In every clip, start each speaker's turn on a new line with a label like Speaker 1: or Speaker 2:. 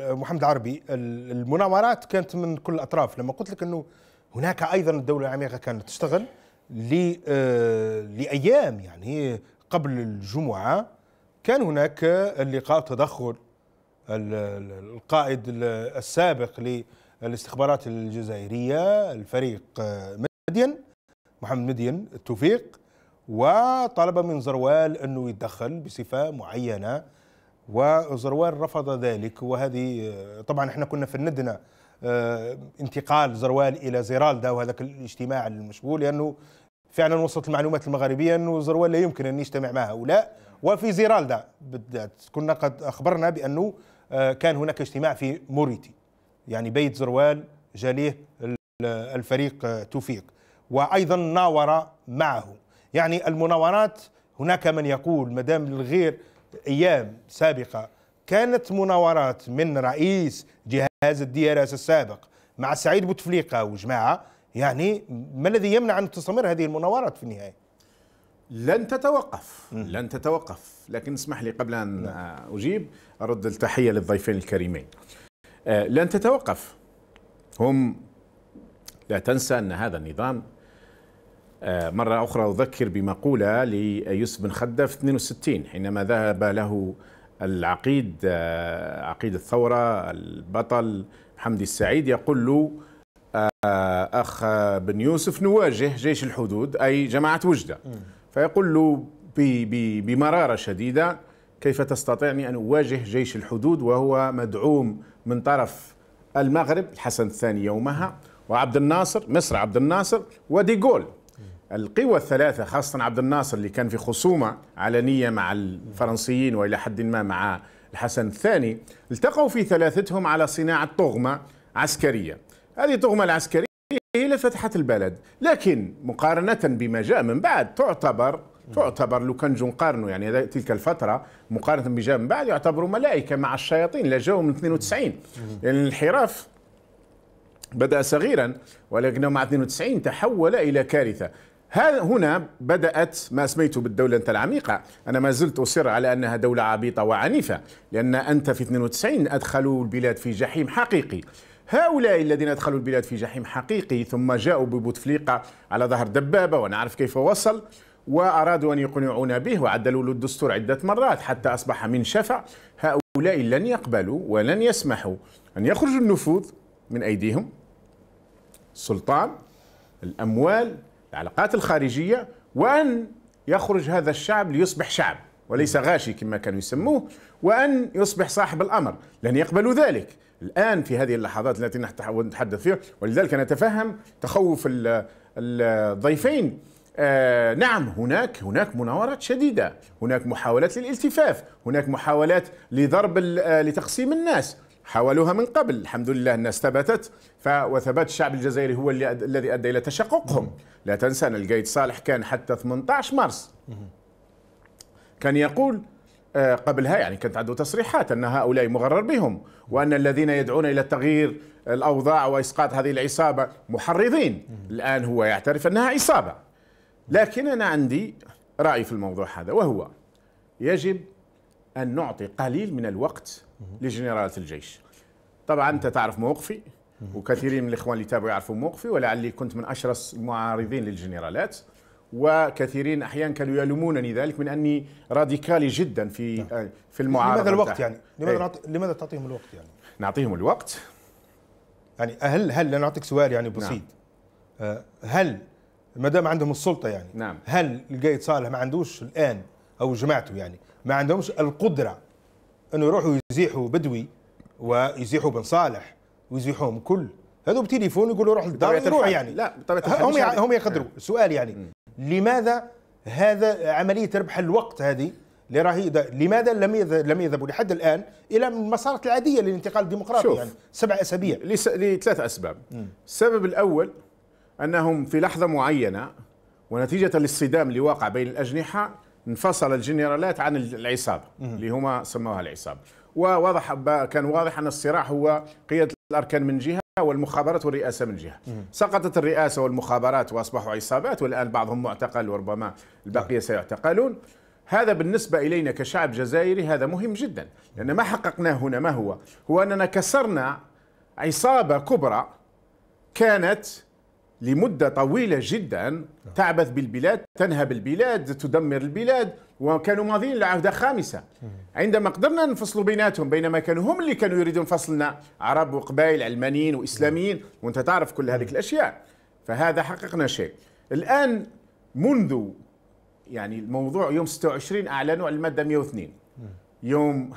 Speaker 1: محمد عربي المناورات كانت من كل الاطراف لما قلت لك انه هناك ايضا الدوله العميقه كانت تشتغل آه، لايام يعني قبل الجمعه كان هناك اللقاء تدخل القائد السابق للاستخبارات الجزائريه الفريق آه، مدين محمد مدين التوفيق وطلب من زروال انه يتدخل بصفه معينه وزروال رفض ذلك وهذه طبعا احنا كنا فندنا آه، انتقال زروال الى زيرالدا وهذاك الاجتماع المشبوه لانه فعلا وصلت المعلومات المغربيه انه زروال لا يمكن ان يجتمع مع هؤلاء وفي زيرالدا بالذات كنا قد اخبرنا بانه آه، كان هناك اجتماع في موريتي يعني بيت زروال جاليه الفريق آه، توفيق وايضا ناور معه يعني المناورات هناك من يقول مدام الغير أيام سابقة كانت مناورات من رئيس جهاز الديارات السابق مع سعيد بوتفليقة وجماعة يعني ما الذي يمنع أن تستمر هذه المناورات في النهاية؟ لن تتوقف م.
Speaker 2: لن تتوقف لكن اسمح لي قبل أن نعم. أجيب أرد التحية للضيفين الكريمين آه، لن تتوقف هم لا تنسى أن هذا النظام آه، مرة أخرى أذكر بمقولة ليوسف بن خدة في 62 حينما ذهب له العقيد آه، عقيد الثورة البطل حمدي السعيد يقول له آه، أخ بن يوسف نواجه جيش الحدود أي جماعة وجدة فيقول له بمرارة شديدة كيف تستطيعني أن أواجه جيش الحدود وهو مدعوم من طرف المغرب الحسن الثاني يومها وعبد الناصر مصر عبد الناصر وديغول القوى الثلاثة خاصة عبد الناصر اللي كان في خصومة علنية مع الفرنسيين وإلى حد ما مع الحسن الثاني التقوا في ثلاثتهم على صناعة طغمة عسكرية هذه الطغمة العسكرية هي اللي فتحت البلد لكن مقارنة بما جاء من بعد تعتبر تعتبر لو كان جو نقارنوا يعني تلك الفتره مقارنه بجاء من بعد يعتبروا ملائكه مع الشياطين لجوا جاوا من 92 لان يعني الانحراف بدا صغيرا ولكنه مع 92 تحول الى كارثه هنا بدأت ما سميته بالدولة العميقة أنا ما زلت أصر على أنها دولة عبيطة وعنيفة لأن أنت في 92 أدخلوا البلاد في جحيم حقيقي هؤلاء الذين أدخلوا البلاد في جحيم حقيقي ثم جاءوا ببوتفليقة على ظهر دبابة ونعرف كيف وصل وأرادوا أن يقنعونا به وعدلوا له الدستور عدة مرات حتى أصبح من شفع هؤلاء لن يقبلوا ولن يسمحوا أن يخرج النفوذ من أيديهم السلطان الأموال العلاقات الخارجية وأن يخرج هذا الشعب ليصبح شعب وليس غاشي كما كانوا يسموه وأن يصبح صاحب الأمر لن يقبلوا ذلك الآن في هذه اللحظات التي نتحدث فيها ولذلك نتفهم تخوف الضيفين آه نعم هناك هناك مناورات شديدة هناك محاولات للالتفاف هناك محاولات لضرب آه، لتقسيم الناس حاولوها من قبل الحمد لله الناس ثبتت وثبات الشعب الجزائري هو اللي أد... الذي أدى إلى تشققهم لا تنسى أن القايد صالح كان حتى 18 مارس كان يقول آه، قبلها يعني كانت عنده تصريحات أن هؤلاء مغرر بهم وأن الذين يدعون إلى تغيير الأوضاع وإسقاط هذه العصابة محرضين الآن هو يعترف أنها عصابة لكن أنا عندي رأي في الموضوع هذا وهو يجب أن نعطي قليل من الوقت لجنرالات الجيش طبعا أنت تعرف موقفي وكثيرين من الإخوان اللي تابعوا يعرفوا موقفي ولعلي كنت من أشرس المعارضين للجنرالات وكثيرين احيانا كانوا يلومونني ذلك من اني راديكالي جدا في نعم. آه، في المعارضه لماذا الوقت يعني؟ لماذا إيه.
Speaker 1: لماذا تعطيهم الوقت يعني؟ نعطيهم الوقت يعني هل هل أعطيك سؤال يعني نعم. بسيط نعم. هل ما دام عندهم السلطه يعني نعم. هل القايد صالح ما عندوش الان او جماعته يعني ما عندهمش القدره انه يروحوا يزيحوا بدوي ويزيحوا بن صالح ويزيحوهم كل هذو بتليفون يقولوا روح للدار يروح يعني لا هم هم يقدروا سؤال يعني م. لماذا هذا عمليه ربح الوقت هذه اللي راهي لماذا لم لم يذهبوا لحد الان الى المسارات العاديه للانتقال الديمقراطي شوف. يعني سبع اسابيع لس... لثلاث اسباب م. السبب الاول انهم
Speaker 2: في لحظه معينه ونتيجه للصدام اللي واقع بين الاجنحه انفصل الجنرالات عن العصابه اللي هما سموها العصابه وواضح كان واضح ان الصراع هو قياده الاركان من جهه والمخابرات والرئاسه من جهه سقطت الرئاسه والمخابرات واصبحوا عصابات والان بعضهم معتقل وربما البقيه نعم. سيعتقلون هذا بالنسبة إلينا كشعب جزائري هذا مهم جدا لأن ما حققناه هنا ما هو هو أننا كسرنا عصابة كبرى كانت لمدة طويلة جدا نعم. تعبث بالبلاد تنهب البلاد تدمر البلاد وكانوا ماضيين لعهدة خامسة نعم. عندما قدرنا نفصل بيناتهم بينما كانوا هم اللي كانوا يريدون فصلنا عرب وقبائل علمانيين وإسلاميين نعم. وانت تعرف كل هذه الأشياء فهذا حققنا شيء الآن منذ يعني الموضوع يوم 26 أعلنوا عن المادة 102 يوم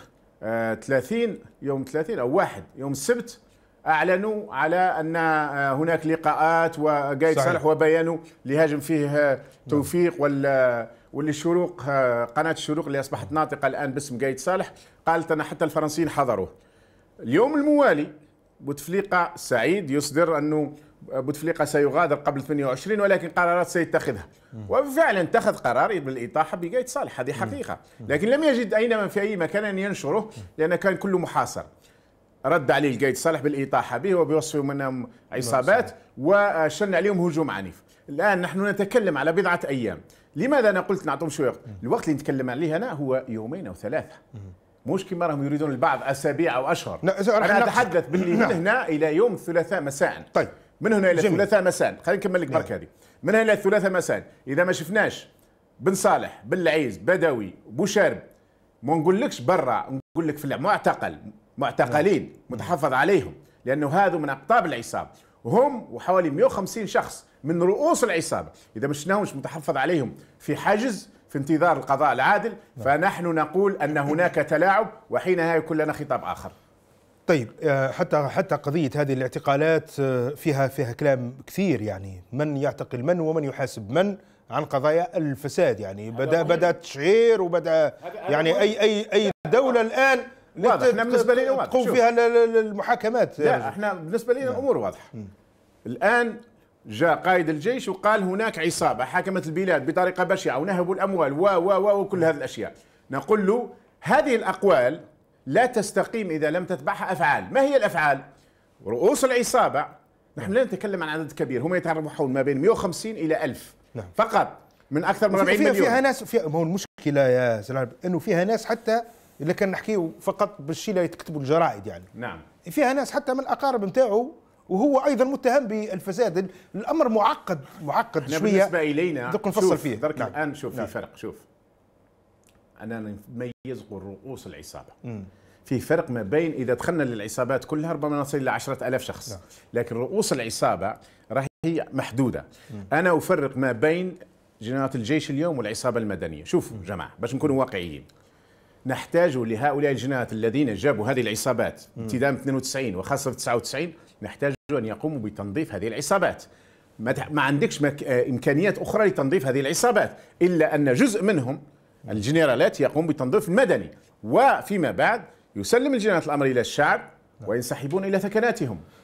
Speaker 2: آه 30 يوم 30 أو واحد يوم السبت اعلنوا على ان آه، هناك لقاءات وقايد صالح وبيانه اللي هاجم فيه آه، توفيق وال والشروق آه، قناه الشروق اللي اصبحت ناطقه الان باسم قايد صالح قالت ان حتى الفرنسيين حضروه اليوم الموالي بوتفليقه سعيد يصدر انه بوتفليقه سيغادر قبل 28 ولكن قرارات سيتخذها وفعلا اتخذ قرار بالاطاحه بقايد صالح هذه حقيقه لكن لم يجد اينما في اي مكان ان ينشره لان كان كله محاصر رد عليه القايد صالح بالاطاحه به وبوصفه منهم عصابات نعم، وشن عليهم هجوم عنيف الان نحن نتكلم على بضعه ايام لماذا انا قلت نعطيهم شويه وقت الوقت اللي نتكلم عليه انا هو يومين او ثلاثه مش كما راهم يريدون البعض اسابيع او اشهر انا اتحدث باللي نعم. من هنا الى يوم الثلاثاء مساء طيب من هنا الى الثلاثاء مساء خلينا نكمل لك برك هذه من هنا الى الثلاثاء مساء اذا ما شفناش بن صالح بن العيز بدوي بوشارب ما نقولكش برا نقول لك في المعتقل معتقلين نعم. متحفظ عليهم لانه هذا من اقطاب العصابه وهم وحوالي 150 شخص من رؤوس العصابه اذا مش شفناهمش متحفظ عليهم في حجز في انتظار القضاء العادل نعم. فنحن نقول ان هناك تلاعب وحينها يكون لنا خطاب اخر
Speaker 1: طيب آه، حتى حتى قضيه هذه الاعتقالات آه، فيها فيها كلام كثير يعني من يعتقل من ومن يحاسب من عن قضايا الفساد يعني بدا بدا تشعير وبدا يعني اي اي اي دوله الان واضح احنا بالنسبه لنا واضح تقوم فيها المحاكمات لا احنا بالنسبه لنا نعم. الامور واضحه الان جاء قائد
Speaker 2: الجيش وقال هناك عصابه حكمت البلاد بطريقه بشعه ونهبوا الاموال و و و وكل هذه الاشياء نقول له هذه الاقوال لا تستقيم اذا لم تتبعها افعال ما هي الافعال رؤوس العصابه نحن لا نتكلم عن عدد كبير هم يتربحون ما بين 150 الى 1000 نعم. فقط من اكثر من 40 مليون فيها ناس
Speaker 1: فيها هو المشكله يا سلام انه فيها ناس حتى الا كان نحكيه فقط بالشيء اللي تكتبوا الجرائد يعني نعم فيها ناس حتى من الاقارب نتاعو وهو ايضا متهم بالفساد الامر معقد معقد احنا شويه بالنسبه الينا دوك نفصل فيه درك نعم.
Speaker 2: الان شوف نعم. في فرق شوف انا نميز رؤوس العصابه مم. في فرق ما بين اذا دخلنا للعصابات كلها ربما نصل الى 10000 شخص نعم. لكن رؤوس العصابه راهي محدوده مم. انا افرق ما بين جنايات الجيش اليوم والعصابه المدنيه شوفوا جماعه باش نكونوا واقعيين نحتاج لهؤلاء الجنات الذين جابوا هذه العصابات ابتداء 92 وخاصه في 99 نحتاج ان يقوموا بتنظيف هذه العصابات ما عندكش مك... آه، امكانيات اخرى لتنظيف هذه العصابات الا ان جزء منهم الجنرالات يقوم بتنظيف المدني وفيما بعد يسلم الجنرالات الامر الى الشعب نعم. وينسحبون الى ثكناتهم